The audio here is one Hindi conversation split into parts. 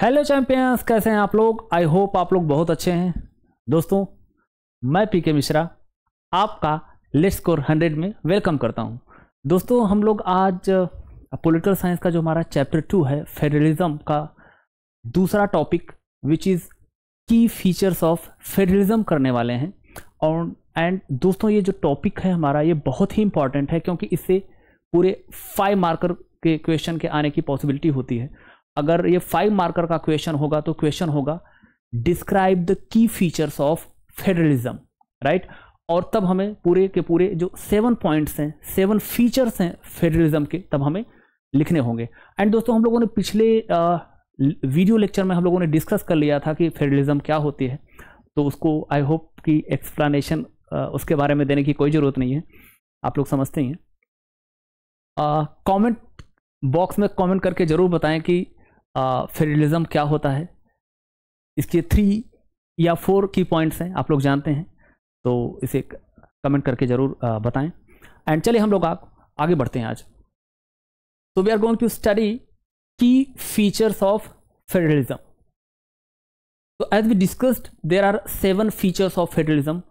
हेलो चैंपियंस कैसे हैं आप लोग आई होप आप लोग बहुत अच्छे हैं दोस्तों मैं पीके मिश्रा आपका लिस्ट स्कोर हंड्रेड में वेलकम करता हूं दोस्तों हम लोग आज पॉलिटिकल uh, साइंस का जो हमारा चैप्टर टू है फेडरलिज्म का दूसरा topic which is key features of federalism करने वाले हैं और एंड दोस्तों ये जो टॉपिक है हमारा ये बहुत ही इंपॉर्टेंट है क्योंकि इससे पूरे फाइव मार्कर के क्वेश्चन के आने की पॉसिबिलिटी होती है अगर ये फाइव मार्कर का क्वेश्चन होगा तो क्वेश्चन होगा describe the key features of federalism right और तब हमें पूरे के पूरे जो सेवन पॉइंट्स हैं सेवन फीचर्स हैं फेडरलिज्म के तब हमें लिखने होंगे एंड दोस्तों हम लोगों ने पिछले वीडियो लेक्चर में हम लोगों ने डिस्कस कर लिया था कि फेडरलिज्म क्या होती है तो उसको आई होप कि एक्सप्लानशन उसके बारे में देने की कोई ज़रूरत नहीं है आप लोग समझते ही हैं कमेंट बॉक्स में कमेंट करके ज़रूर बताएं कि फेडरलिज्म क्या होता है इसके थ्री या फोर की पॉइंट्स हैं आप लोग जानते हैं तो इसे कमेंट करके ज़रूर बताएं एंड चलिए हम लोग आप आगे बढ़ते हैं आज तो we are going to study की फीचर्स ऑफ फेडरलिज्म तो as we discussed there are seven features of federalism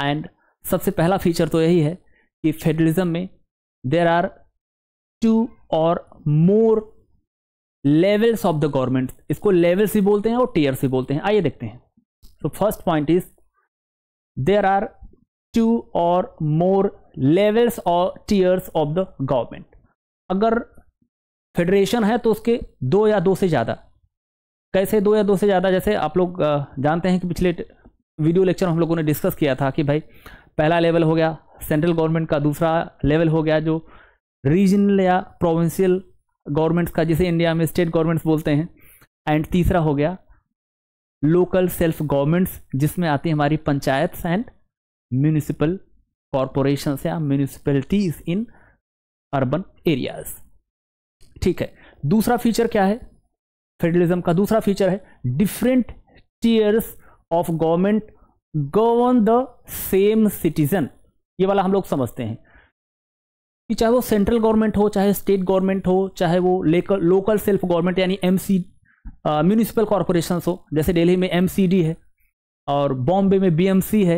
and सबसे पहला फीचर तो यही है कि फेडरलिज्म में देर आर टू और more levels of the government इसको लेवल्स ही बोलते हैं और टीयर्स ही बोलते हैं आइए देखते हैं so first point is there are two और मोर लेवल्स और टीयर्स ऑफ द गवर्नमेंट अगर फेडरेशन है तो उसके दो या दो से ज़्यादा कैसे दो या दो से ज़्यादा जैसे आप लोग जानते हैं कि पिछले वीडियो लेक्चर हम लोगों ने डिस्कस किया था कि भाई पहला लेवल हो गया सेंट्रल गवर्नमेंट का दूसरा लेवल हो गया जो रीजनल या प्रोविंशियल गवर्नमेंट्स का जिसे इंडिया में स्टेट गवर्नमेंट्स बोलते हैं एंड तीसरा हो गया लोकल सेल्फ गवर्नमेंट्स जिसमें आती है हमारी पंचायत एंड म्यूनिसिपल कॉरपोरेशन या म्यूनिसिपलिटीज इन अर्बन एरियाज ठीक है दूसरा फीचर क्या है फेडरलिज्म का दूसरा फीचर है different tiers of government govern the same citizen ये वाला हम लोग समझते हैं कि चाहे वो सेंट्रल गवर्नमेंट हो चाहे स्टेट गवर्नमेंट हो चाहे वो लोकल सेल्फ गवर्नमेंट यानी एम सी म्यूनिसिपल कॉरपोरेशन हो जैसे दिल्ली में एम सी डी है और बॉम्बे में बी एम सी है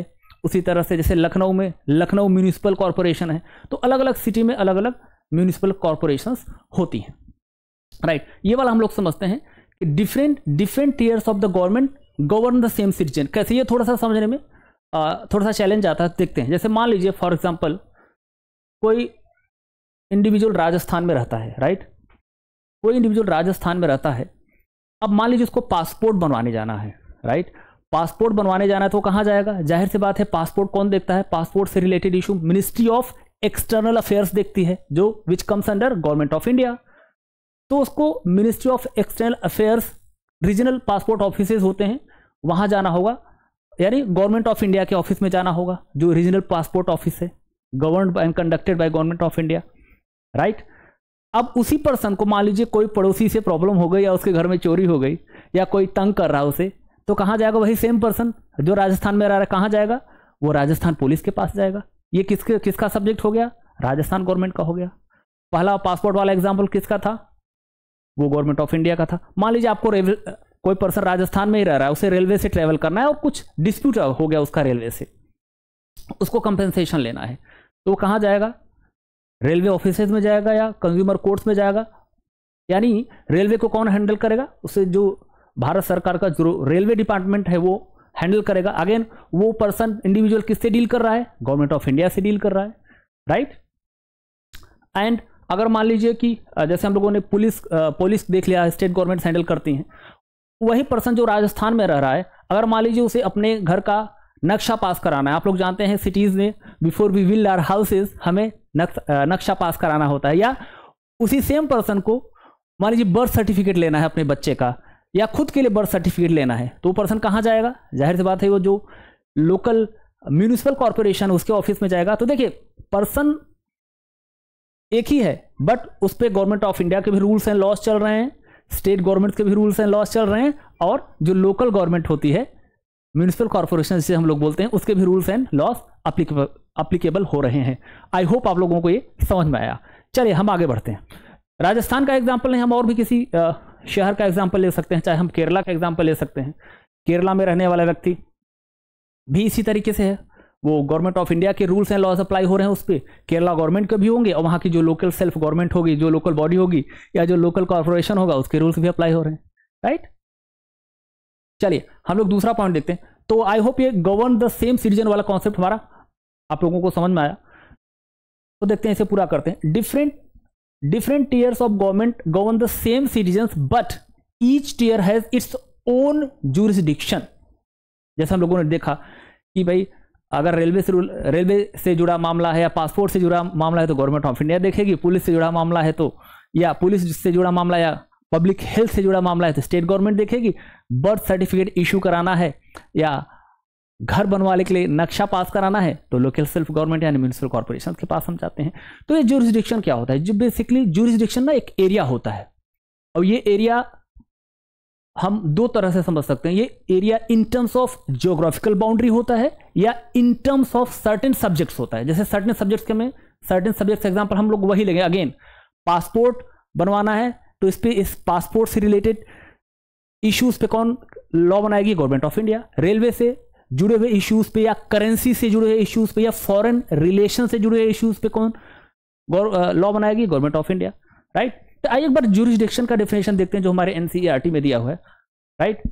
उसी तरह से जैसे लखनऊ में लखनऊ म्यूनिसिपल कॉरपोरेशन है तो अलग अलग सिटी में अलग अलग म्यूनिसिपल कॉरपोरेशन होती हैं राइट right. ये वाला हम लोग समझते हैं कि different different tiers of the government govern the same citizen कैसे ये थोड़ा सा समझने में आ, थोड़ा सा चैलेंज आता है देखते हैं जैसे मान लीजिए फॉर एग्जाम्पल कोई इंडिविजुअल राजस्थान में रहता है राइट कोई इंडिविजुअल राजस्थान में रहता है अब मान लीजिए उसको पासपोर्ट बनवाने जाना है राइट पासपोर्ट बनवाने जाना है तो कहाँ जाएगा जाहिर सी बात है पासपोर्ट कौन देखता है पासपोर्ट से related issue ministry of external affairs देखती है जो which comes under government of India तो उसको ministry of external affairs regional passport office होते हैं वहाँ जाना होगा यानी गवर्नमेंट ऑफ इंडिया के ऑफिस में जाना होगा जो रीजनल पासपोर्ट ऑफिस है govern and conducted by government of India right right? अब उसी पर्सन को मान लीजिए कोई पड़ोसी से प्रॉब्लम हो गई या उसके घर में चोरी हो गई या कोई तंग कर रहा है उसे तो कहाँ जाएगा वही सेम पर्सन जो राजस्थान में रह रहा है कहाँ जाएगा वो राजस्थान पुलिस के पास जाएगा ये किसके किसका सब्जेक्ट हो गया राजस्थान गवर्नमेंट का हो गया पहला पासपोर्ट वाला एग्जाम्पल किसका था वो गवर्नमेंट ऑफ इंडिया का था मान लीजिए आपको कोई पर्सन राजस्थान में ही रह रहा है उसे रेलवे से ट्रेवल करना है और कुछ डिस्प्यूट हो गया उसका रेलवे से उसको कंपेंसेशन लेना है तो वो कहाँ जाएगा रेलवे ऑफिस में जाएगा या कंज्यूमर कोर्ट्स में जाएगा यानी रेलवे को कौन हैंडल करेगा उसे जो भारत सरकार का जो रेलवे डिपार्टमेंट है वो हैंडल करेगा अगेन वो पर्सन इंडिविजुअल किससे डील कर रहा है गवर्नमेंट ऑफ इंडिया से डील कर रहा है राइट एंड अगर मान लीजिए कि जैसे हम लोगों ने पुलिस पुलिस देख लिया स्टेट गवर्नमेंट हैंडल करती हैं वही पर्सन जो राजस्थान में रह रहा है अगर मान लीजिए उसे अपने घर का नक्शा पास कराना है आप लोग जानते हैं सिटीज़ में before we will our houses हमें नक्शा पास कराना होता है या उसी सेम पर्सन को मान लीजिए बर्थ सर्टिफिकेट लेना है अपने बच्चे का या खुद के लिए बर्थ सर्टिफिकेट लेना है तो वो पर्सन कहाँ जाएगा जाहिर सी बात है वो जो लोकल म्यूनिसिपल कॉरपोरेशन उसके ऑफिस में जाएगा तो देखिए पर्सन एक ही है बट उस पर गवर्नमेंट ऑफ इंडिया के भी रूल्स एंड लॉज चल रहे हैं स्टेट गवर्नमेंट के भी रूल्स एंड लॉस चल रहे हैं और जो लोकल गवर्नमेंट होती है म्यूनिसिपल कॉरपोरेशन जिसे हम लोग बोलते हैं उसके भी रूल्स एंड लॉस अप्लीकेबल हो रहे हैं आई होप आप लोगों को ये समझ में आया चलिए हम आगे बढ़ते हैं राजस्थान का एग्जाम्पल नहीं हम और भी किसी शहर का एग्जाम्पल ले सकते हैं चाहे हम केरला का एग्जाम्पल ले सकते हैं केरला में रहने वाला व्यक्ति भी इसी तरीके से है वो गवर्नमेंट ऑफ इंडिया के रूल्स एंड लॉज अप्लाई हो रहे हैं उस पर केरला गवर्नमेंट के भी होंगे और वहाँ की जो लोकल सेल्फ गवर्नमेंट होगी जो लोकल बॉडी होगी या जो लोकल कॉरपोरेशन होगा उसके रूल्स भी अप्लाई हो रहे हैं राइट चलिए हम लोग दूसरा पॉइंट देखते हैं तो आई होप ये गवर्न द सेम सिटीजन वाला कॉन्सेप्ट हमारा आप लोगों को समझ में आया तो देखते हैं इसे पूरा करते हैं different different tiers of government govern the same citizen but each tier has its own jurisdiction जैसे हम लोगों ने देखा कि भाई अगर रेलवे से रेलवे से जुड़ा मामला है या पासपोर्ट से जुड़ा मामला है तो गवर्नमेंट ऑफ इंडिया देखेगी पुलिस से जुड़ा मामला है तो या पुलिस से जुड़ा मामला या पब्लिक हेल्थ से जुड़ा मामला है तो स्टेट गवर्नमेंट देखेगी बर्थ सर्टिफिकेट इशू कराना है या घर बनवाने के लिए नक्शा पास कराना है तो लोकल सेल्फ गवर्नमेंट यानी म्यूनसिपल कॉर्पोरेशन के पास हम जाते हैं तो ये जूरिस्डिक्शन क्या होता है जो बेसिकली जूरिस्डिक्शन ना एक एरिया होता है और ये एरिया हम दो तरह से समझ सकते हैं ये area in terms of geographical boundary होता है या in terms of certain subjects होता है जैसे सर्टेन सब्जेक्ट्स के में सर्टेन सब्जेक्ट्स एग्जाम्पल हम लोग वही लेंगे अगेन पासपोर्ट बनवाना है तो इस पर इस पासपोर्ट से रिलेटेड इश्यूज पे कौन लॉ बनाएगी गवर्नमेंट ऑफ इंडिया रेलवे से जुड़े हुए इश्यूज पे या करेंसी से जुड़े हुए इश्यूज पे या फॉरेन रिलेशन से जुड़े हुए इश्यूज पे कौन लॉ बनाएगी गवर्नमेंट ऑफ इंडिया राइट तो आइए एक बार जूरिस्डिक्शन का डेफिनेशन देखते हैं जो हमारे एनसीईआरटी e में दिया हुआ है राइट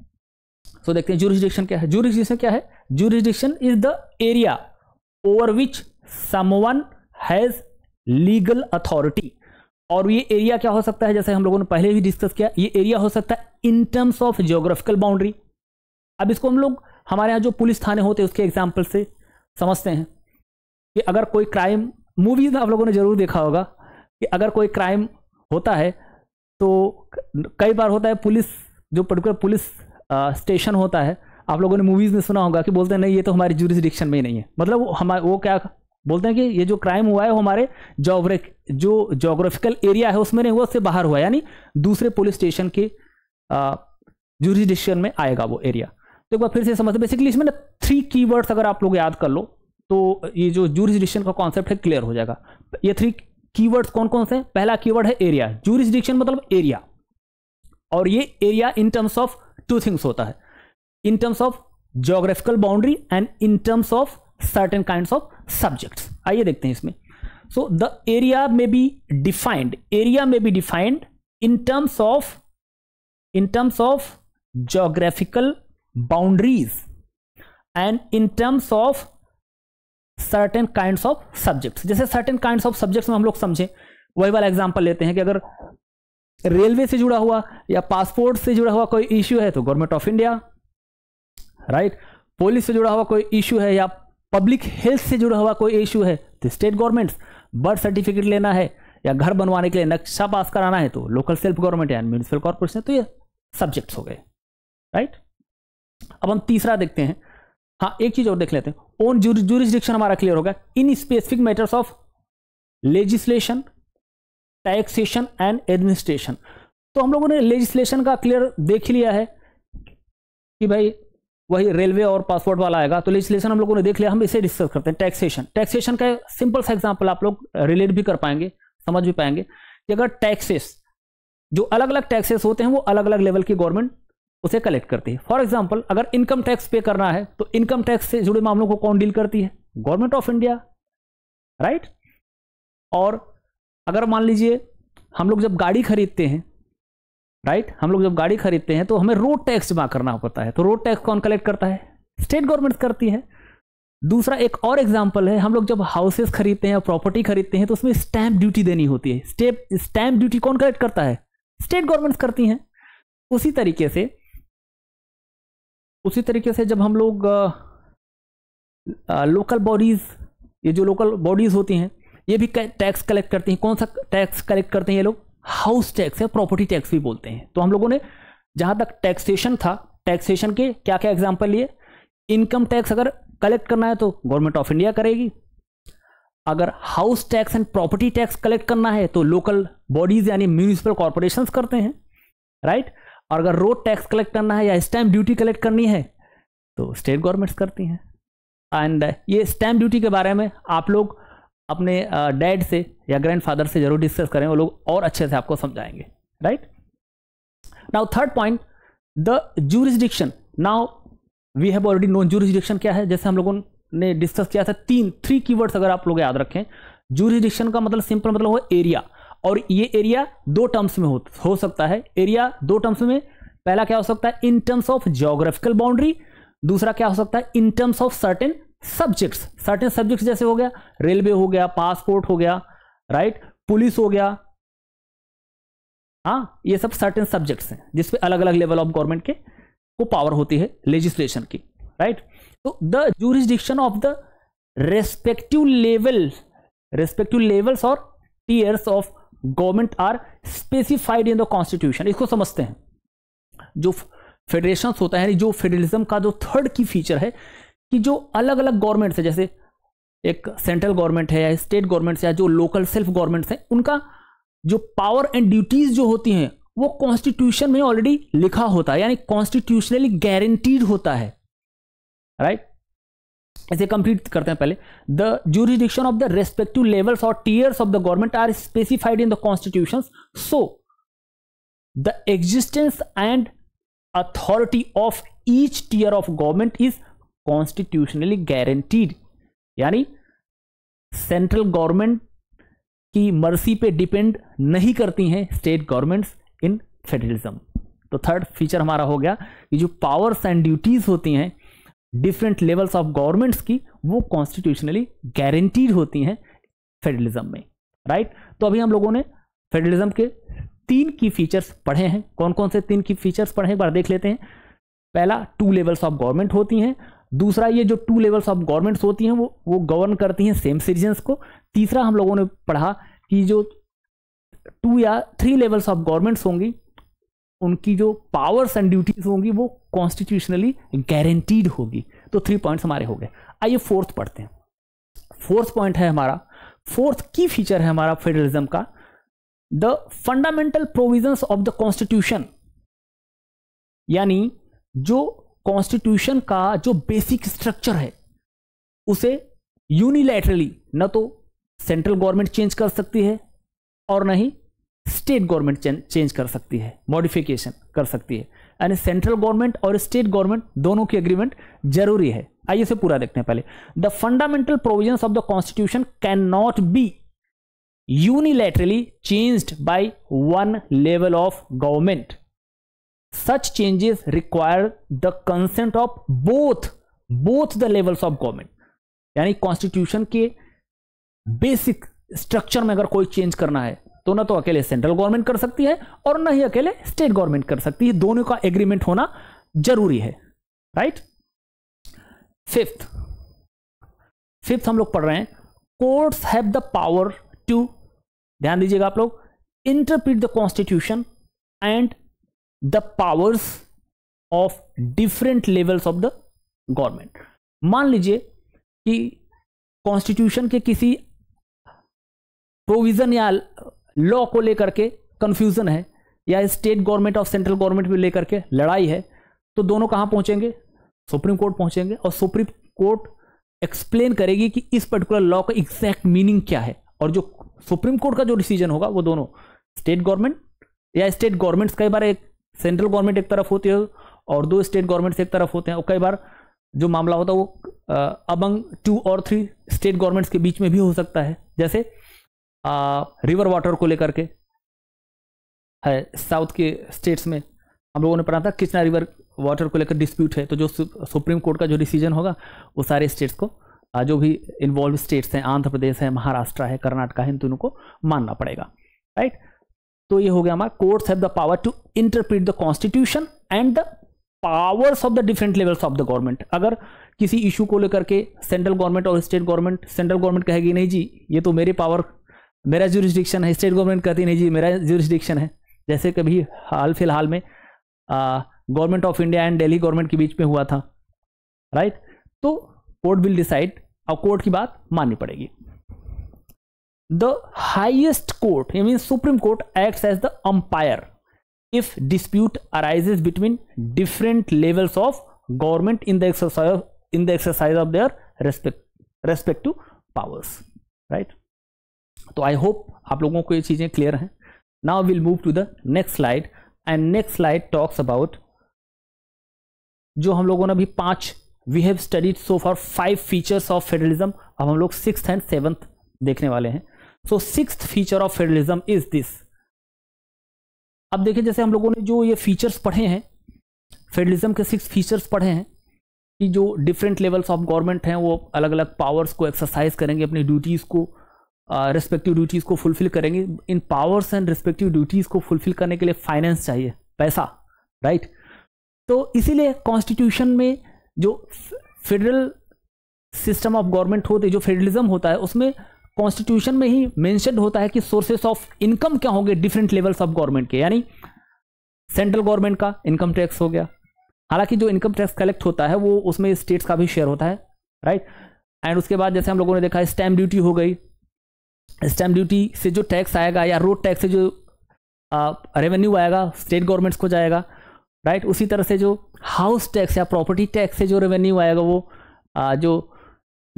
सो देखते हैं जूरिस्डिक्शन क्या है जूरिस्डिक्शन क्या है jurisdiction is the area over which someone has legal authority और ये एरिया क्या हो सकता है जैसे हम लोगों ने पहले भी डिस्कस किया ये एरिया हो सकता है in terms of geographical boundary अब इसको हम लोग हमारे यहाँ जो पुलिस थाने होते हैं उसके एग्जाम्पल से समझते हैं कि अगर कोई क्राइम मूवीज आप लोगों ने जरूर देखा होगा कि अगर कोई क्राइम होता है तो कई बार होता है पुलिस जो पर्टिकुलर पुलिस स्टेशन होता है आप लोगों ने मूवीज़ में सुना होगा कि बोलते हैं नहीं ये तो हमारी जूरिस्डिक्शन में ही नहीं है मतलब वो हमारे वो क्या बोलते हैं कि ये जो क्राइम हुआ है वो हमारे जोग्रिक जो जोग्राफिकल एरिया है उसमें नहीं हुआ उससे बाहर हुआ यानी दूसरे पुलिस स्टेशन के जूरिस्डिक्शन में आएगा वो एरिया तो एक बार फिर से समझते बेसिकली इसमें ना थ्री कीवर्ड्स अगर आप लोग याद कर लो तो ये जो जूरिस्डिक्शन का कॉन्सेप्ट है क्लियर हो जाएगा ये थ्री कीवर्ड्स कौन कौन से हैं पहला कीवर्ड है एरिया जूरिस्डिक्शन मतलब एरिया और ये area in terms of two things होता है in terms of geographical boundary and in terms of certain kind of subject आइए देखते हैं इसमें सो द एरिया में बी डिफाइंड एरिया में be defined in terms of in terms of geographical boundaries and in terms of certain kind of subject जैसे सर्टन काइंड ऑफ सब्जेक्ट में हम लोग समझे वही वाला एग्जाम्पल लेते हैं कि अगर रेलवे से जुड़ा हुआ या पासपोर्ट से जुड़ा हुआ कोई इश्यू है तो government of India right police से जुड़ा हुआ कोई इश्यू है या पब्लिक हेल्थ से जुड़ा हुआ कोई इशू है तो स्टेट गवर्नमेंट्स बर्थ सर्टिफिकेट लेना है या घर बनवाने के लिए नक्शा पास कराना है तो लोकल सेल्फ गवर्नमेंट या म्यूनिसिपल कॉर्पोरेशन तो ये सब्जेक्ट्स हो गए राइट अब हम तीसरा देखते हैं हाँ एक चीज और देख लेते हैं ओन जूरिस्डिक्शन हमारा क्लियर होगा in specific matters of legislation taxation and administration तो हम लोगों ने लेजिस्लेशन का क्लियर देख लिया है कि भाई वही रेलवे और पासपोर्ट वाला आएगा तो लेजिस्लेशन हम लोगों ने देख लिया हम इसे डिस्कस करते हैं टैक्सेशन टैक्सेशन का सिंपल सा एग्जाम्पल आप लोग रिलेट भी कर पाएंगे समझ भी पाएंगे कि अगर टैक्सेस जो अलग अलग टैक्सेस होते हैं वो अलग अलग लेवल की गवर्नमेंट उसे कलेक्ट करती है फॉर एग्जाम्पल अगर इनकम टैक्स पे करना है तो इनकम टैक्स से जुड़े मामलों को कौन डील करती है गवर्नमेंट ऑफ इंडिया राइट और अगर मान लीजिए हम लोग जब गाड़ी खरीदते हैं राइट हम लोग जब गाड़ी खरीदते हैं तो हमें रोड टैक्स जमा करना पड़ता है तो रोड टैक्स कौन कलेक्ट करता है स्टेट गवर्नमेंट करती है दूसरा एक और एग्जाम्पल है हम लोग जब हाउसेस खरीदते हैं प्रॉपर्टी खरीदते हैं तो उसमें स्टैंप ड्यूटी देनी होती है स्टेप स्टैंप ड्यूटी कौन कलेक्ट करता है स्टेट गवर्नमेंट्स करती हैं उसी तरीके से उसी तरीके से जब हम लोग लोकल बॉडीज़ ये जो लोकल बॉडीज़ होती हैं ये भी टैक्स कलेक्ट करती हैं कौन सा टैक्स कलेक्ट करते हैं ये लोग हाउस टैक्स या प्रॉपर्टी टैक्स भी बोलते हैं तो हम लोगों ने जहां तक टैक्सेशन था टैक्सेशन के क्या क्या एग्जाम्पल लिए इनकम टैक्स अगर कलेक्ट करना है तो गवर्नमेंट ऑफ इंडिया करेगी अगर house tax and property tax collect करना है तो लोकल बॉडीज यानी म्यूनिसिपल कॉरपोरेशन करते हैं राइट और अगर रोड टैक्स कलेक्ट करना है या स्टैम्प ड्यूटी कलेक्ट करनी है तो स्टेट गवर्नमेंट्स करती हैं एंड ये स्टैम्प ड्यूटी के बारे में आप लोग अपने डैड से या ग्रैंडफादर से जरूर डिस्कस करें वो लोग और अच्छे से आपको समझाएंगे right now third point the jurisdiction now we have already known jurisdiction क्या है जैसे हम लोगों ने डिस्कस किया था तीन थ्री कीवर्ड्स अगर आप लोग याद रखें जूरिस्डिक्शन का मतलब सिंपल मतलब हो एरिया और ये एरिया दो टर्म्स में हो, हो सकता है एरिया दो टर्म्स में पहला क्या हो सकता है in terms of geographical boundary दूसरा क्या हो सकता है in terms of certain subjects certain subjects जैसे हो गया रेलवे हो गया पासपोर्ट हो गया राइट पुलिस हो गया हाँ ये सब सर्टेन सब्जेक्ट्स हैं जिसपे अलग अलग लेवल ऑफ गवर्नमेंट के को पावर होती है लेजिस्लेशन की राइट तो the jurisdiction of the respective level respective levels और tiers of government are specified in the constitution इसको समझते हैं जो फेडरेशन होता है जो फेडरलिज्म का जो थर्ड की फीचर है कि जो अलग अलग गवर्नमेंट्स है जैसे एक सेंट्रल गवर्नमेंट है या स्टेट गवर्नमेंट्स या जो लोकल सेल्फ गवर्नमेंट्स हैं उनका जो पावर एंड ड्यूटीज़ जो होती हैं वो कॉन्स्टिट्यूशन में ऑलरेडी लिखा होता है यानी कॉन्स्टिट्यूशनली गारंटीड होता है राइट ऐसे कंप्लीट करते हैं पहले the jurisdiction of the respective levels और tiers of the government are specified in the constitution so the existence and authority of each tier of government is constitutionally guaranteed यानी सेंट्रल गवर्नमेंट की मर्सी पे डिपेंड नहीं करती हैं स्टेट गवर्नमेंट्स इन फेडरलिज्म तो थर्ड फीचर हमारा हो गया कि जो पावर्स एंड ड्यूटीज़ होती हैं डिफरेंट लेवल्स ऑफ गवर्नमेंट्स की वो कॉन्स्टिट्यूशनली गारंटीड होती हैं फेडरलिज्म में राइट तो अभी हम लोगों ने फेडरलिज्म के तीन की फीचर्स पढ़े हैं कौन कौन से तीन की फीचर्स पढ़े एक बार देख लेते हैं पहला टू लेवल्स ऑफ गवर्नमेंट होती हैं दूसरा ये जो टू लेवल्स ऑफ गवर्नमेंट्स होती हैं वो वो गवर्न करती हैं सेम सिटीजन्स को तीसरा हम लोगों ने पढ़ा कि जो टू या थ्री लेवल्स ऑफ गवर्नमेंट्स होंगी उनकी जो पावर्स एंड ड्यूटीज होंगी वो कॉन्स्टिट्यूशनली गारंटीड होगी तो थ्री पॉइंट्स हमारे हो गए आइए फोर्थ पढ़ते हैं फोर्थ पॉइंट है हमारा फोर्थ की फीचर है हमारा फेडरलिज्म का the fundamental provisions of the constitution यानी जो कॉन्स्टिट्यूशन का जो बेसिक स्ट्रक्चर है उसे यूनिलैटरली न तो सेंट्रल गवर्नमेंट चेंज कर सकती है और न ही स्टेट गवर्नमेंट चेंज कर सकती है मॉडिफिकेशन कर सकती है यानी सेंट्रल गवर्नमेंट और स्टेट गवर्नमेंट दोनों की अग्रीमेंट जरूरी है आइए इसे पूरा देखते हैं पहले the fundamental provision of the constitution cannot be unilaterally changed by one level of government such changes require the consent of both both the levels of government यानी कॉन्स्टिट्यूशन के बेसिक स्ट्रक्चर में अगर कोई चेंज करना है तो ना तो अकेले सेंट्रल गवर्नमेंट कर सकती है और ना ही अकेले स्टेट गवर्नमेंट कर सकती है दोनों का एग्रीमेंट होना जरूरी है राइट फिफ्थ फिफ्थ हम लोग पढ़ रहे हैं courts have the power to ध्यान दीजिएगा आप लोग interpret the constitution and the powers of different levels of the government मान लीजिए कि कॉन्स्टिट्यूशन के किसी प्रोविज़न या लॉ को लेकर के कंफ्यूजन है या स्टेट गवर्नमेंट और सेंट्रल गवर्नमेंट को लेकर के लड़ाई है तो दोनों कहाँ पहुँचेंगे सुप्रीम कोर्ट पहुँचेंगे और सुप्रीम कोर्ट एक्सप्लेन करेगी कि इस पर्टिकुलर लॉ का एग्जैक्ट मीनिंग क्या है और जो सुप्रीम कोर्ट का जो डिसीजन होगा वो दोनों स्टेट गवर्नमेंट या स्टेट गवर्नमेंट्स कई बार एक सेंट्रल गवर्नमेंट एक तरफ होती है और दो स्टेट गवर्नमेंट्स एक तरफ होते हैं और कई बार जो मामला होता है वो अबंग टू और थ्री स्टेट गवर्नमेंट्स के बीच में भी हो सकता है जैसे आ, रिवर वाटर को लेकर के है साउथ के स्टेट्स में हम लोगों ने पढ़ा था कृष्णा रिवर वाटर को लेकर डिस्प्यूट है तो जो सुप्रीम कोर्ट का जो डिसीजन होगा वो सारे स्टेट्स को जो भी इन्वॉल्व स्टेट्स हैं आंध्र प्रदेश है महाराष्ट्र है कर्नाटका है इन तीनों को मानना पड़ेगा राइट तो ये हो गया हमारा courts have the power to interpret the constitution and the powers of the different levels of the government अगर किसी इशू को लेकर के सेंट्रल गवर्नमेंट और स्टेट गवर्नमेंट सेंट्रल गवर्नमेंट कहेगी नहीं जी ये तो मेरे पावर मेरा जूरिस्डिक्शन है स्टेट गवर्नमेंट कहती नहीं जी मेरा जूरिस्डिक्शन है जैसे कभी हाल फिलहाल में government of India and Delhi government के बीच में हुआ था राइट right? तो कोर्ट विल डिसाइड और कोर्ट की बात माननी पड़ेगी the highest court i mean supreme court acts as the umpire if dispute arises between different levels of government in the exercise of, in the exercise of their respect respective powers right तो आई होप आप लोगों को ये चीज़ें क्लियर हैं now will move to the next slide and next slide talks about जो हम लोगों ने अभी पांच we have studied so far five features of federalism अब हम लोग सिक्स एंड सेवन्थ देखने वाले हैं so six feature of federalism is this अब देखिए जैसे हम लोगों ने जो ये फीचर्स पढ़े हैं फेडरलिज्म के सिक्स फीचर्स पढ़े हैं कि जो डिफरेंट लेवल्स ऑफ गवर्नमेंट हैं वो अलग अलग पावर्स को एक्सरसाइज करेंगे अपनी ड्यूटीज़ को रिस्पेक्टिव uh, ड्यूटीज़ को फुलफिल करेंगे in powers and respective duties को फुलफिल करने के लिए फाइनेंस चाहिए पैसा राइट right? तो इसीलिए कॉन्स्टिट्यूशन में जो फेडरल सिस्टम ऑफ गवर्नमेंट होते जो फेडरलिज्म होता है उसमें कॉन्स्टिट्यूशन में ही मेंशन होता है कि सोर्सेस ऑफ इनकम क्या होंगे डिफरेंट लेवल्स ऑफ गवर्नमेंट के यानी सेंट्रल गवर्नमेंट का इनकम टैक्स हो गया हालांकि जो इनकम टैक्स कलेक्ट होता है वो उसमें स्टेट्स का भी शेयर होता है राइट एंड उसके बाद जैसे हम लोगों ने देखा स्टैम्प ड्यूटी हो गई स्टैम्प ड्यूटी से जो टैक्स आएगा या रोड टैक्स से जो रेवेन्यू आएगा स्टेट गवर्नमेंट्स को जाएगा राइट उसी तरह से जो हाउस टैक्स या प्रॉपर्टी टैक्स से जो रेवेन्यू आएगा वो आ, जो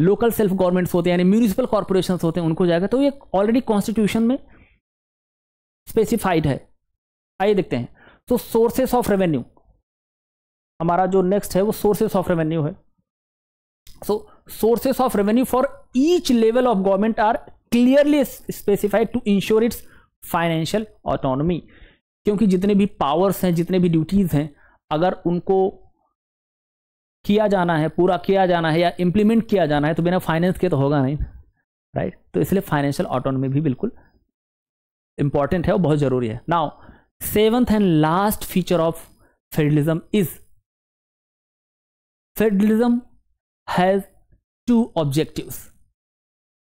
लोकल सेल्फ गवर्नमेंट्स होते हैं यानी म्यूनिसिपल कॉरपोरेशन होते हैं उनको जाएगा तो ये ऑलरेडी कॉन्स्टिट्यूशन में स्पेसिफाइड है आइए देखते हैं तो सोर्सेस ऑफ रेवेन्यू हमारा जो नेक्स्ट है वो सोर्सेस ऑफ रेवेन्यू है so sources of revenue for each level of government are clearly specified to ensure its financial autonomy क्योंकि जितने भी पावर्स हैं जितने भी ड्यूटीज़ हैं अगर उनको किया जाना है पूरा किया जाना है या इम्प्लीमेंट किया जाना है तो बिना फाइनेंस के तो होगा नहीं राइट तो इसलिए फाइनेंशियल ऑटोनॉमी भी बिल्कुल इंपॉर्टेंट है और बहुत ज़रूरी है now seventh and last feature of federalism is federalism has two objectives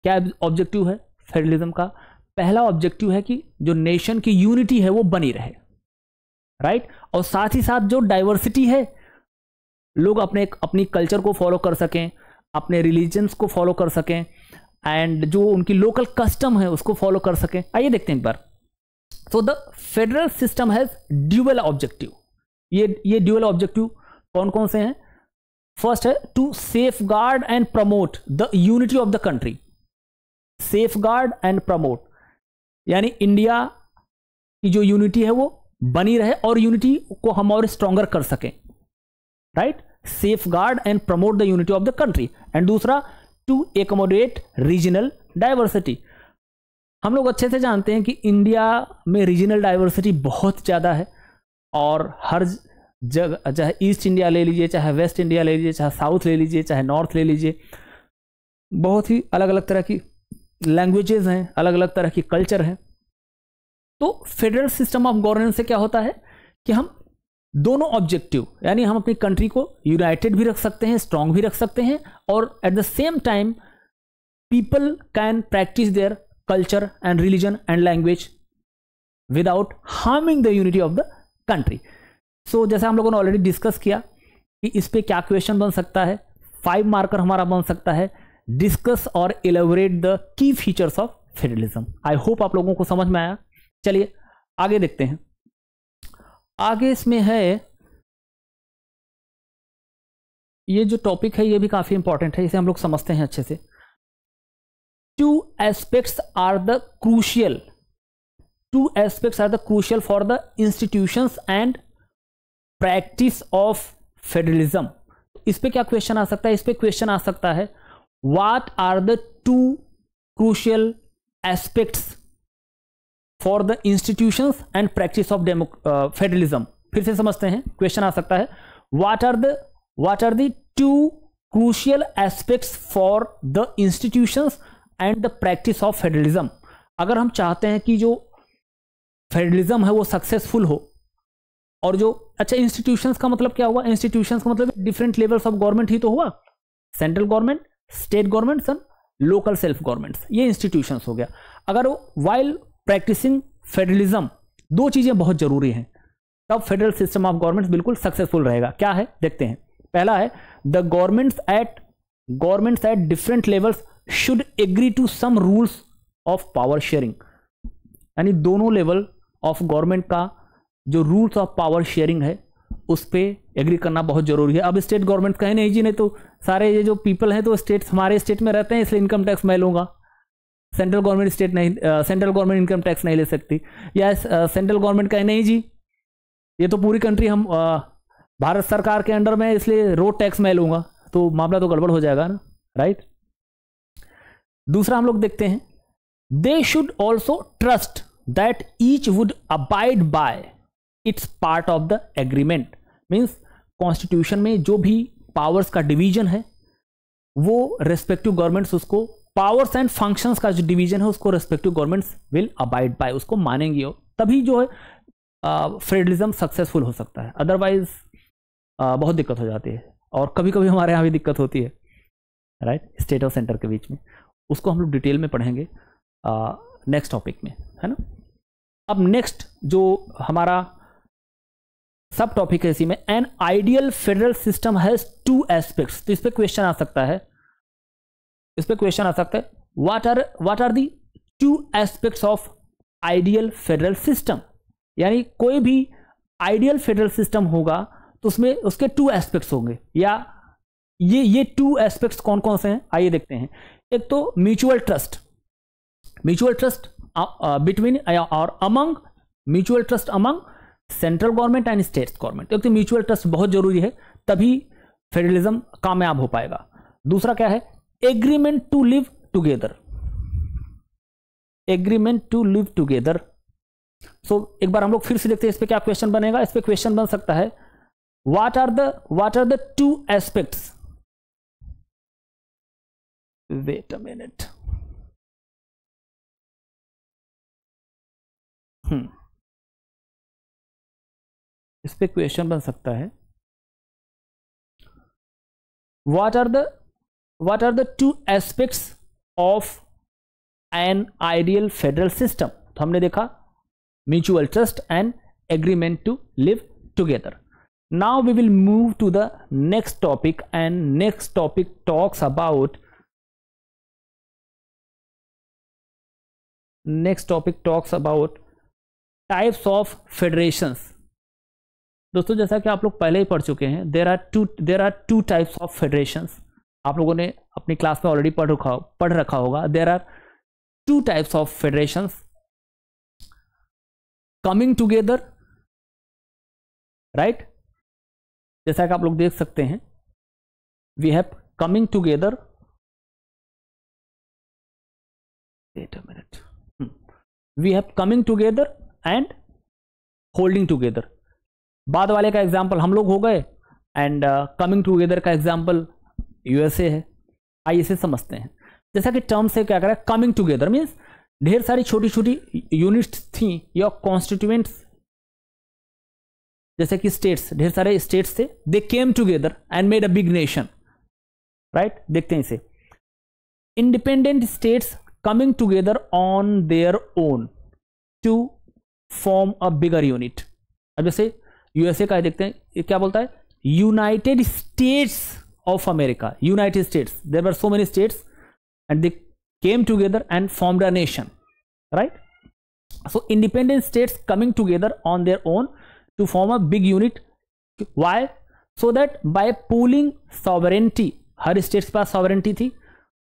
क्या ऑब्जेक्टिव है फेडरलिज्म का पहला ऑब्जेक्टिव है कि जो नेशन की यूनिटी है वो बनी रहे राइट right? और साथ ही साथ जो डाइवर्सिटी है लोग अपने अपनी कल्चर को फॉलो कर सकें अपने रिलीजन्स को फॉलो कर सकें एंड जो उनकी लोकल कस्टम है उसको फॉलो कर सकें आइए देखते हैं एक बार so the federal system has dual objective ये ये ड्यूअल ऑब्जेक्टिव कौन कौन से हैं फर्स्ट है to safeguard and promote the unity of the country safeguard and promote यानी इंडिया की जो यूनिटी है वो बनी रहे और यूनिटी को हम और स्ट्रॉन्गर कर सकें right safeguard and promote the unity of the country and दूसरा टू एकोमोडेट रीजनल डाइवर्सिटी हम लोग अच्छे से जानते हैं कि इंडिया में रीजनल डाइवर्सिटी बहुत ज़्यादा है और हर जगह चाहे ईस्ट इंडिया ले लीजिए चाहे वेस्ट इंडिया ले लीजिए चाहे साउथ ले लीजिए चाहे नॉर्थ ले लीजिए बहुत ही अलग अलग तरह की लैंग्वेजेस हैं अलग अलग तरह की कल्चर हैं तो फेडरल सिस्टम ऑफ गवर्नेंस से क्या होता है कि हम दोनों ऑब्जेक्टिव यानी हम अपनी कंट्री को यूनाइटेड भी रख सकते हैं स्ट्रांग भी रख सकते हैं और at the same time people can practise their culture and religion and language without harming the unity of the country so जैसा हम लोगों ने ऑलरेडी डिस्कस किया कि इस पर क्या क्वेश्चन बन सकता है फाइव मार्कर हमारा बन सकता है डिस्कस और elaborate the key features of federalism I hope आप लोगों को समझ में आया चलिए आगे देखते हैं आगे इसमें है ये जो टॉपिक है ये भी काफ़ी इंपॉर्टेंट है इसे हम लोग समझते हैं अच्छे से two aspects are the crucial two aspects are the crucial for the institutions and practice of federalism इस पे क्या क्वेश्चन आ सकता है इस पे क्वेश्चन आ सकता है what are the two crucial aspects for the institution and practice of demo federalism फिर से समझते हैं क्वेश्चन आ सकता है what are the what are the two crucial aspects for the institution and the practice of federalism अगर हम चाहते हैं कि जो फेडरलिज्म है वो सक्सेसफुल हो और जो अच्छा इंस्टीट्यूशंस का मतलब क्या हुआ इंस्टीट्यूशंस का मतलब डिफरेंट लेवल्स ऑफ गवर्नमेंट ही तो हुआ central government state governments and local self governments ये इंस्टीट्यूशंस हो गया अगर वाइल प्रैक्टिसिंग फेडरलिज्म दो चीज़ें बहुत जरूरी हैं तब फेडरल सिस्टम ऑफ गवर्नमेंट बिल्कुल सक्सेसफुल रहेगा क्या है देखते हैं पहला है the governments at governments at different levels should agree to some rules of power sharing यानी दोनों लेवल ऑफ गवर्नमेंट का जो रूल्स ऑफ पावर शेयरिंग है उस पर एग्री करना बहुत जरूरी है अब स्टेट गवर्नमेंट कहे नहीं जी नहीं तो सारे ये जो पीपल हैं तो स्टेट्स हमारे स्टेट में रहते हैं इसलिए इनकम टैक्स मैं लूँगा सेंट्रल गवर्नमेंट स्टेट नहीं सेंट्रल गवर्नमेंट इनकम टैक्स नहीं ले सकती या सेंट्रल गवर्नमेंट का नहीं जी ये तो पूरी कंट्री हम आ, भारत सरकार के अंडर में इसलिए रोड टैक्स मैं लूंगा तो मामला तो गड़बड़ हो जाएगा ना राइट दूसरा हम लोग देखते हैं they should also trust that each would abide by its part of the agreement means constitution में जो भी पावर्स का डिवीजन है वो रेस्पेक्टिव गवर्नमेंट्स उसको पावर्स एंड फंक्शंस का जो डिवीजन है उसको respective governments will abide by उसको मानेंगी हो तभी जो है फेडरलिज्म सक्सेसफुल हो सकता है अदरवाइज बहुत दिक्कत हो जाती है और कभी कभी हमारे यहाँ भी दिक्कत होती है राइट स्टेट और सेंटर के बीच में उसको हम लोग डिटेल में पढ़ेंगे नेक्स्ट टॉपिक में है ना अब नेक्स्ट जो हमारा सब टॉपिक है इसी में an ideal federal system has two aspects तो इस पर क्वेश्चन आ सकता है इस पर क्वेश्चन आ सकता है what are what are the two aspects of ideal federal system यानी कोई भी आइडियल फेडरल सिस्टम होगा तो उसमें उसके टू एस्पेक्ट्स होंगे या ये ये टू एस्पेक्ट्स कौन कौन से हैं आइए देखते हैं एक तो mutual trust mutual trust between और among mutual trust among central government and state government एक तो म्यूचुअल ट्रस्ट बहुत जरूरी है तभी फेडरलिज्म कामयाब हो पाएगा दूसरा क्या है agreement to live together agreement to live together so एक बार हम लोग फिर से देखते हैं इस पर क्या क्वेश्चन बनेगा इस पर क्वेश्चन बन सकता है what are the what are the two aspects wait a minute इस पर क्वेश्चन बन सकता है what are the what are the two aspects of an ideal federal system तो हमने देखा mutual trust and agreement to live together now we will move to the next topic and next topic talks about next topic talks about types of federations दोस्तों जैसा कि आप लोग पहले ही पढ़ चुके हैं there are two there are two types of federations आप लोगों ने अपनी क्लास में ऑलरेडी पढ़ रखा पढ़ रखा होगा there are two types of federation coming together right जैसा कि आप लोग देख सकते हैं we have coming together at a minute we have coming together and holding together बाद वाले का एग्जाम्पल हम लोग हो गए एंड कमिंग टूगेदर का एग्जाम्पल यूएसए है आई इसे समझते हैं जैसा कि टर्म से क्या करें कमिंग टुगेदर मीन्स ढेर सारी छोटी छोटी यूनिट्स थी या कॉन्स्टिट्यूएंट्स जैसे कि स्टेट्स ढेर सारे स्टेट्स थे they came together and made a big nation right देखते हैं इसे independent states coming together on their own to form a bigger unit अब जैसे यूएसए का है देखते हैं क्या बोलता है united states of America, United States. There were so many states and they came together and formed a nation, right? So independent states coming together on their own to form a big unit. Why? So that by pooling sovereignty, har states के sovereignty thi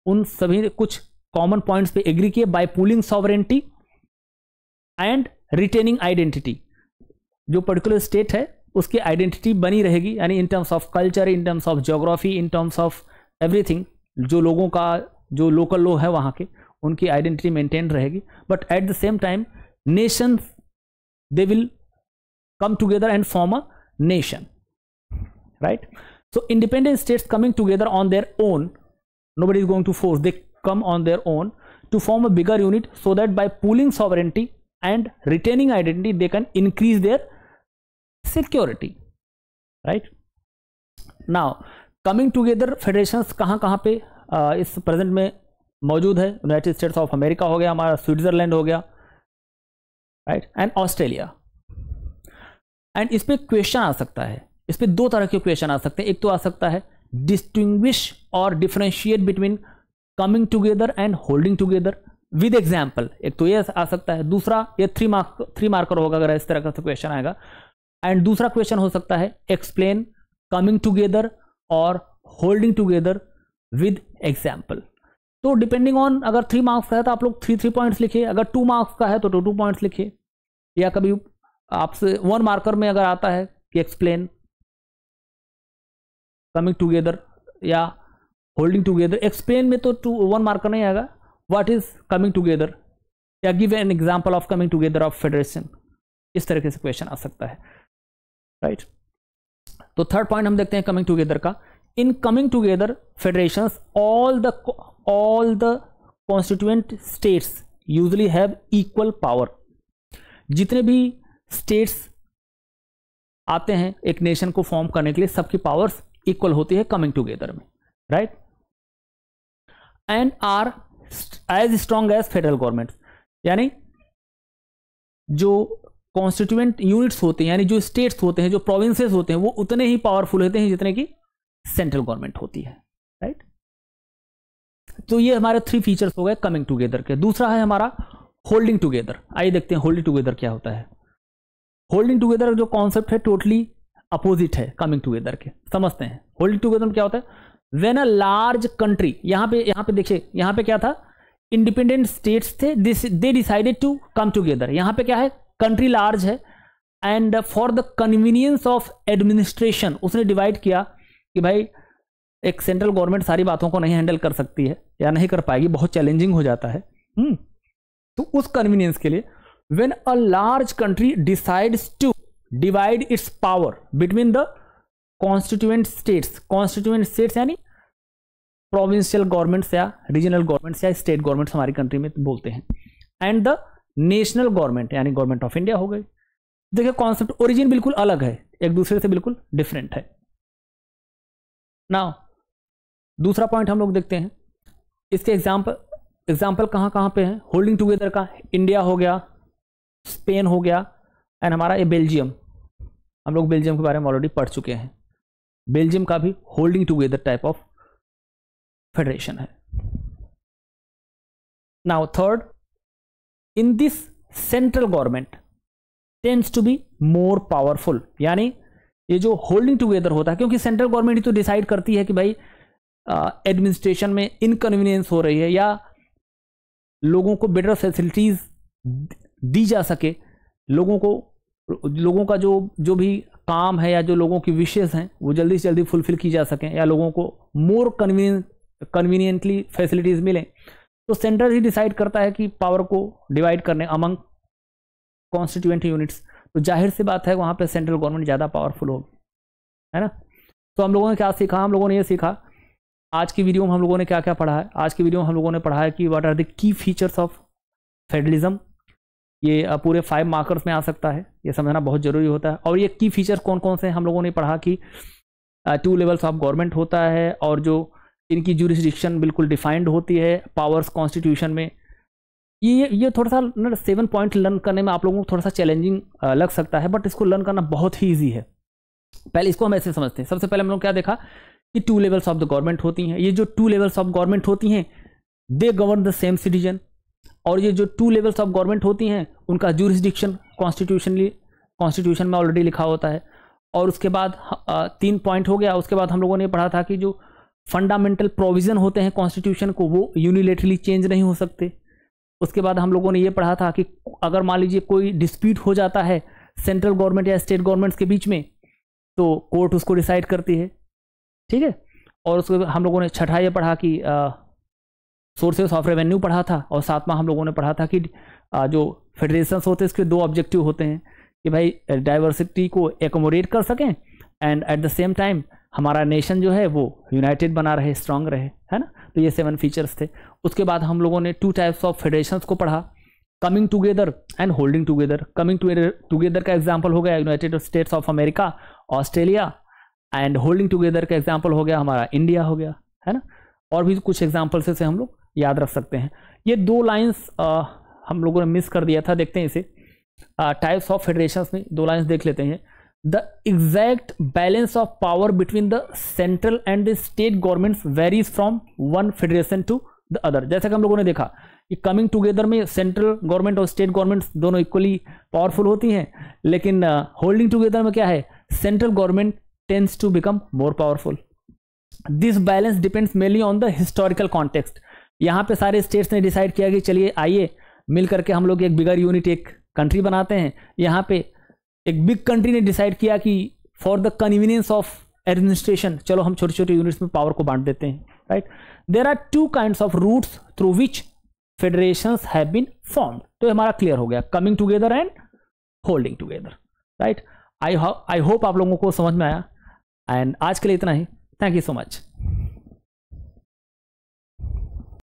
un sabhi kuch common points pe agree kiye by pooling sovereignty and retaining identity identity जो पर्टिकुलर स्टेट है उसकी आइडेंटिटी बनी रहेगी यानी in terms of culture in terms of geography in terms of everything जो लोगों का जो लोकल लोग है वहाँ के उनकी आइडेंटिटी मेंटेन रहेगी but at the same time nation they will come together and form a nation right so independent states coming together on their own nobody is going to force they come on their own to form a bigger unit so that by pulling sovereignty and retaining identity they can increase their security right now coming together federation कहाँ कहाँ पे आ, इस प्रेजेंट में मौजूद है यूनाइटेड स्टेट्स ऑफ अमेरिका हो गया हमारा स्विट्जरलैंड हो गया राइट एंड ऑस्ट्रेलिया एंड इस पर क्वेश्चन आ सकता है इस पर दो तरह के क्वेश्चन आ सकते हैं एक तो आ सकता है डिस्टिंग्विश और differentiate between coming together and holding together with example एक तो ये आ सकता है दूसरा ये थ्री मार्क थ्री मार्कर होगा अगर इस तरह का क्वेश्चन आएगा एंड दूसरा क्वेश्चन हो सकता है एक्सप्लेन कमिंग टूगेदर और होल्डिंग टूगेदर विद एग्जाम्पल तो डिपेंडिंग ऑन अगर थ्री मार्क्स का है तो आप लोग थ्री थ्री पॉइंट्स लिखिए अगर टू मार्क्स का है तो टू टू पॉइंट्स लिखिए या कभी आपसे वन मार्कर में अगर आता है कि एक्सप्लेन कमिंग टूगेदर या होल्डिंग टूगेदर एक्सप्लेन में तो टू वन मार्कर नहीं आएगा वाट इज कमिंग टूगेदर या give an example of coming together of federation इस तरीके से क्वेश्चन आ सकता है राइट तो थर्ड पॉइंट हम देखते हैं कमिंग टूगेदर का in coming together federation all the all the constituent states usually have equal power जितने भी स्टेट्स आते हैं एक नेशन को फॉर्म करने के लिए सबकी पावर्स इक्वल होती है कमिंग टूगेदर में right and are as strong as federal government यानी जो कॉन्स्टिट्यूएंट यूनिट्स होते हैं यानी जो स्टेट्स होते हैं जो प्रोविंसेस होते हैं वो उतने ही पावरफुल होते हैं जितने की सेंट्रल गवर्नमेंट होती है राइट तो ये हमारे थ्री फीचर्स हो गए कमिंग टुगेदर के दूसरा है हमारा होल्डिंग टुगेदर आइए देखते हैं होल्डिंग टुगेदर क्या होता है होल्डिंग टुगेदर जो कॉन्सेप्ट है टोटली अपोजिट है कमिंग टुगेदर के समझते हैं होल्डिंग टुगेदर क्या होता है वेन अ लार्ज कंट्री यहां पे यहां पे देखिए यहां पे क्या था इंडिपेंडेंट स्टेट्स थे this they decided to come together यहां पे क्या है कंट्री लार्ज है and for the convenience of administration उसने डिवाइड किया कि भाई एक सेंट्रल गवर्नमेंट सारी बातों को नहीं हैंडल कर सकती है या नहीं कर पाएगी बहुत चैलेंजिंग हो जाता है हुँ? हम्म, तो उस कन्वीनियंस के लिए when a large country decides to divide its power between the constituent states constituent states यानी प्रोविंशियल गवर्नमेंट्स या रीजनल गवर्नमेंट्स या स्टेट गवर्नमेंट्स हमारी कंट्री में बोलते हैं एंड द नेशनल गवर्नमेंट यानी गवर्नमेंट ऑफ इंडिया हो गई देखिए कॉन्सेप्ट ओरिजिन बिल्कुल अलग है एक दूसरे से बिल्कुल डिफरेंट है ना दूसरा पॉइंट हम लोग देखते हैं इसके एग्जाम्पल एग्जाम्पल कहाँ कहाँ पे हैं होल्डिंग टुगेदर का इंडिया हो गया स्पेन हो गया एंड हमारा ये बेल्जियम हम लोग बेल्जियम के बारे में ऑलरेडी पढ़ चुके हैं बेल्जियम का भी holding together type of federation है now third in this central government tends to be more powerful यानी ये जो होल्डिंग टुगेदर होता है क्योंकि सेंट्रल गवर्नमेंट ही तो डिसाइड करती है कि भाई एडमिनिस्ट्रेशन में इनकन्वीनियंस हो रही है या लोगों को बेटर फैसिलिटीज दी जा सके लोगों को लोगों का जो जो भी काम है या जो लोगों की विशेष हैं वो जल्दी से जल्दी फुलफिल की जा सकें या लोगों को मोर कन्वीनियंट कन्वीनियंटली फैसिलिटीज़ मिलें तो सेंट्रल ही डिसाइड करता है कि पावर को डिवाइड करने अमंग कॉन्स्टिट्यूएंट यूनिट्स तो जाहिर सी बात है वहाँ पे सेंट्रल गवर्नमेंट ज़्यादा पावरफुल होगी है ना तो हम लोगों ने क्या सीखा हम लोगों ने ये सीखा आज की वीडियो में हम लोगों ने क्या क्या पढ़ा है आज की वीडियो में हम लोगों ने पढ़ा है कि what are the key features of federalism ये पूरे फाइव मार्कर्स में आ सकता है ये समझना बहुत ज़रूरी होता है और ये की फीचर्स कौन कौन से हैं हम लोगों ने पढ़ा कि टू लेवल्स ऑफ गवर्नमेंट होता है और जो इनकी जूरिस्डिक्शन बिल्कुल डिफाइंड होती है पावर्स कॉन्स्टिट्यूशन में ये ये थोड़ा सा ना सेवन पॉइंट लर्न करने में आप लोगों को थोड़ा सा चैलेंजिंग लग सकता है बट इसको लर्न करना बहुत ही ईजी है पहले इसको हम ऐसे समझते हैं सबसे पहले हम लोग क्या देखा कि two levels of the government होती हैं ये जो टू लेवल्स ऑफ गवर्नमेंट होती हैं they govern the same citizen और ये जो टू लेवल्स ऑफ गवर्नमेंट होती हैं उनका जूरिस्डिक्शन कॉन्स्टिट्यूशनली कॉन्स्टिट्यूशन में ऑलरेडी लिखा होता है और उसके बाद तीन पॉइंट हो गया उसके बाद हम लोगों ने पढ़ा था कि जो फंडामेंटल प्रोविज़न होते हैं कॉन्स्टिट्यूशन को वो यूनिलेटरली चेंज नहीं हो सकते उसके बाद हम लोगों ने ये पढ़ा था कि अगर मान लीजिए कोई डिस्प्यूट हो जाता है सेंट्रल गवर्नमेंट या स्टेट गवर्नमेंट्स के बीच में तो कोर्ट उसको डिसाइड करती है ठीक है और उसके हम लोगों ने छठा ये पढ़ा कि सोर्सेज ऑफ रेवेन्यू पढ़ा था और सातवां हम लोगों ने पढ़ा था कि आ, जो फेडरेशन होते हैं इसके दो ऑब्जेक्टिव होते हैं कि भाई डाइवर्सिटी को एकोमोडेट कर सकें and at the same time हमारा नेशन जो है वो यूनाइटेड बना रहे स्ट्रांग रहे है ना तो ये सेवन फीचर्स थे उसके बाद हम लोगों ने टू टाइप्स ऑफ फेडरेशंस को पढ़ा coming together and holding together coming together का एग्जाम्पल हो गया United States of America Australia and holding together का एग्जाम्पल हो गया हमारा इंडिया हो गया है ना और भी कुछ एग्जाम्पल्स से हम लोग याद रख सकते हैं ये दो लाइन्स हम लोगों ने मिस कर दिया था देखते हैं इसे टाइप्स ऑफ फेडरेशन में दो लाइन्स देख लेते हैं the exact balance of power between the central and the state government varies from one federation to the other जैसा कि हम लोगों ने देखा कि कमिंग टुगेदर में सेंट्रल गवर्नमेंट और स्टेट गवर्नमेंट दोनों इक्वली पावरफुल होती हैं लेकिन होल्डिंग uh, टुगेदर में क्या है central government tends to become more powerful this balance depends mainly on the historical context यहाँ पे सारे स्टेट्स ने डिसाइड किया कि चलिए आइए मिल करके हम लोग एक बिगर यूनिट एक कंट्री बनाते हैं यहाँ पे एक बिग कंट्री ने डिसाइड किया कि for the convenience of administration चलो हम छोटे छोटे यूनिट्स में पावर को बांट देते हैं right there are two kind of routes through which federation have been formed तो हमारा क्लियर हो गया coming together and holding together right I I hope आप लोगों को समझ में आया एंड आज के लिए इतना ही थैंक यू सो मच